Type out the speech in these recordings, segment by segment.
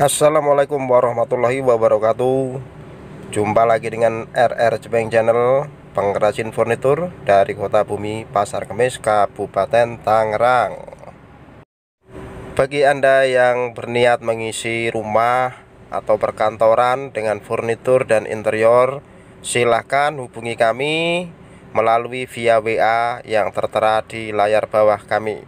Assalamualaikum warahmatullahi wabarakatuh Jumpa lagi dengan RR Jepang Channel Pengrajin furnitur dari kota bumi Pasar Kemis Kabupaten Tangerang Bagi anda yang berniat mengisi rumah atau perkantoran dengan furnitur dan interior Silahkan hubungi kami melalui via WA yang tertera di layar bawah kami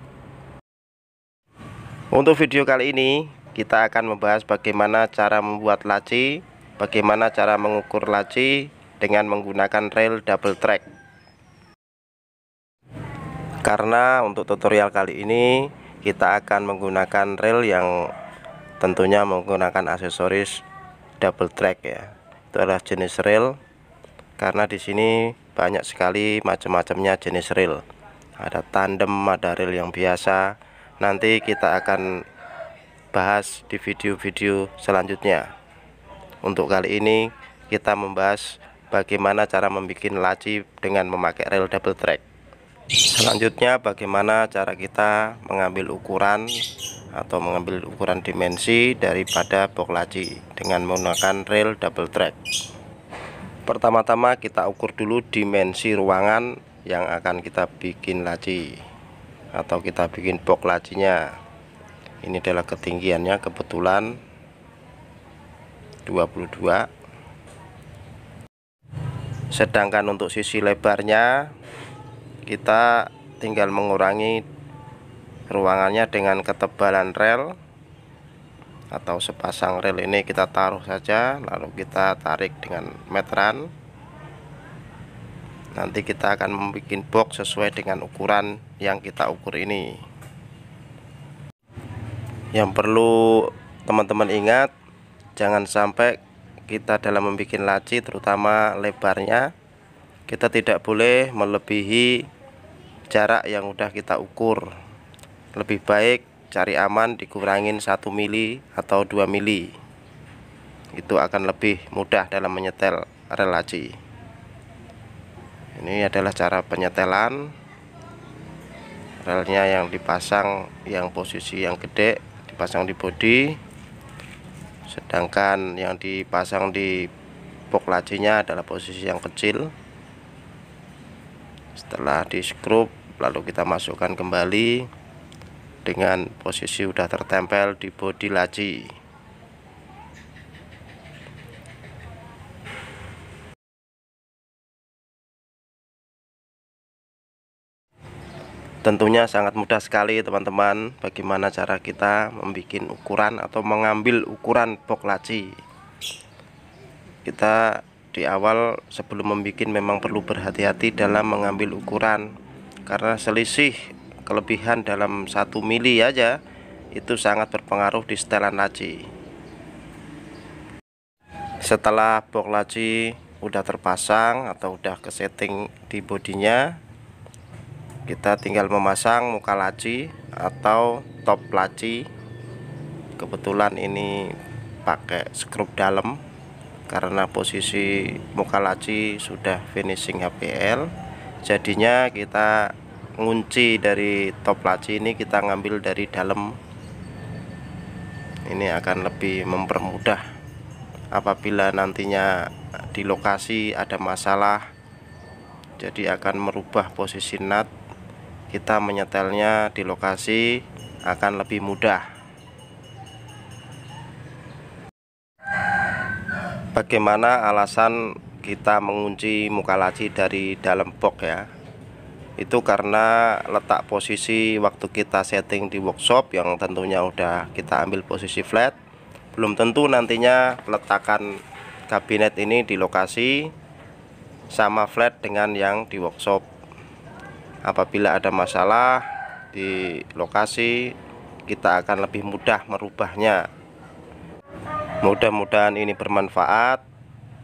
untuk video kali ini kita akan membahas bagaimana cara membuat laci, bagaimana cara mengukur laci dengan menggunakan rail double track. Karena untuk tutorial kali ini kita akan menggunakan rail yang tentunya menggunakan aksesoris double track ya. Itu adalah jenis rail karena di sini banyak sekali macam-macamnya jenis rail. Ada tandem, ada rail yang biasa. Nanti kita akan bahas di video-video selanjutnya untuk kali ini kita membahas bagaimana cara membuat laci dengan memakai rel double track selanjutnya bagaimana cara kita mengambil ukuran atau mengambil ukuran dimensi daripada box laci dengan menggunakan rail double track pertama-tama kita ukur dulu dimensi ruangan yang akan kita bikin laci atau kita bikin box lacinya ini adalah ketinggiannya kebetulan 22 sedangkan untuk sisi lebarnya kita tinggal mengurangi ruangannya dengan ketebalan rel atau sepasang rel ini kita taruh saja lalu kita tarik dengan meteran nanti kita akan membuat box sesuai dengan ukuran yang kita ukur ini yang perlu teman-teman ingat jangan sampai kita dalam membuat laci terutama lebarnya kita tidak boleh melebihi jarak yang sudah kita ukur lebih baik cari aman dikurangin 1 mili atau 2 mili itu akan lebih mudah dalam menyetel rel laci ini adalah cara penyetelan relnya yang dipasang yang posisi yang gede dipasang di bodi sedangkan yang dipasang di box lacinya adalah posisi yang kecil setelah di skrup lalu kita masukkan kembali dengan posisi sudah tertempel di bodi laci tentunya sangat mudah sekali teman-teman bagaimana cara kita membuat ukuran atau mengambil ukuran box laci kita di awal sebelum membuat memang perlu berhati-hati dalam mengambil ukuran karena selisih kelebihan dalam satu mili aja itu sangat berpengaruh di setelan laci setelah box laci udah terpasang atau udah setting di bodinya kita tinggal memasang muka laci atau top laci kebetulan ini pakai skrup dalam karena posisi muka laci sudah finishing HPL jadinya kita ngunci dari top laci ini kita ngambil dari dalam ini akan lebih mempermudah apabila nantinya di lokasi ada masalah jadi akan merubah posisi nut kita menyetelnya di lokasi akan lebih mudah bagaimana alasan kita mengunci muka laci dari dalam box ya itu karena letak posisi waktu kita setting di workshop yang tentunya udah kita ambil posisi flat belum tentu nantinya peletakan kabinet ini di lokasi sama flat dengan yang di workshop apabila ada masalah di lokasi kita akan lebih mudah merubahnya mudah-mudahan ini bermanfaat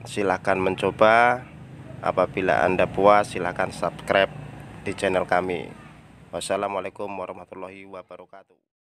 silahkan mencoba apabila anda puas silahkan subscribe di channel kami wassalamualaikum warahmatullahi wabarakatuh